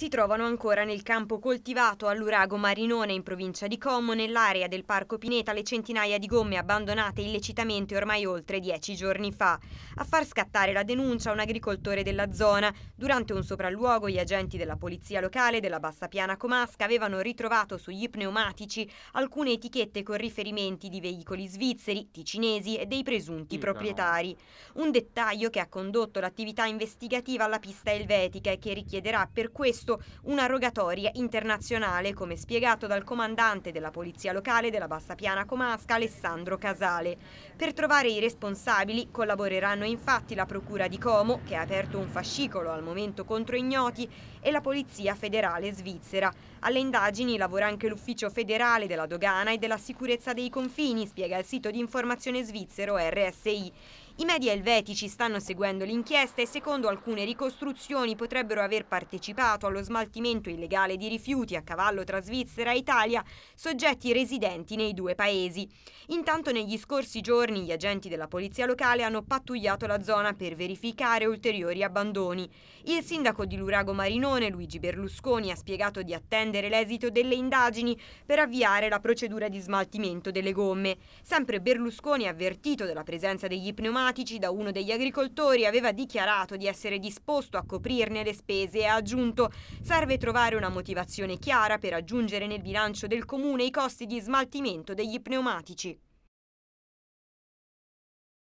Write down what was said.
si trovano ancora nel campo coltivato all'Urago Marinone in provincia di Como, nell'area del Parco Pineta, le centinaia di gomme abbandonate illecitamente ormai oltre dieci giorni fa. A far scattare la denuncia un agricoltore della zona. Durante un sopralluogo gli agenti della polizia locale della Bassa Piana Comasca avevano ritrovato sugli pneumatici alcune etichette con riferimenti di veicoli svizzeri, ticinesi e dei presunti proprietari. Un dettaglio che ha condotto l'attività investigativa alla pista elvetica e che richiederà per questo previsto una rogatoria internazionale, come spiegato dal comandante della Polizia Locale della Bassa Piana Comasca, Alessandro Casale. Per trovare i responsabili collaboreranno infatti la Procura di Como, che ha aperto un fascicolo al momento contro ignoti, e la Polizia Federale Svizzera. Alle indagini lavora anche l'Ufficio Federale della Dogana e della Sicurezza dei Confini, spiega il sito di informazione svizzero RSI. I media elvetici stanno seguendo l'inchiesta e secondo alcune ricostruzioni potrebbero aver partecipato allo smaltimento illegale di rifiuti a cavallo tra Svizzera e Italia, soggetti residenti nei due paesi. Intanto negli scorsi giorni gli agenti della polizia locale hanno pattugliato la zona per verificare ulteriori abbandoni. Il sindaco di Lurago Marinone, Luigi Berlusconi, ha spiegato di attendere l'esito delle indagini per avviare la procedura di smaltimento delle gomme. Sempre Berlusconi ha avvertito della presenza degli pneumatici climatici da uno degli agricoltori aveva dichiarato di essere disposto a coprirne le spese e ha aggiunto serve trovare una motivazione chiara per aggiungere nel bilancio del comune i costi di smaltimento degli pneumatici.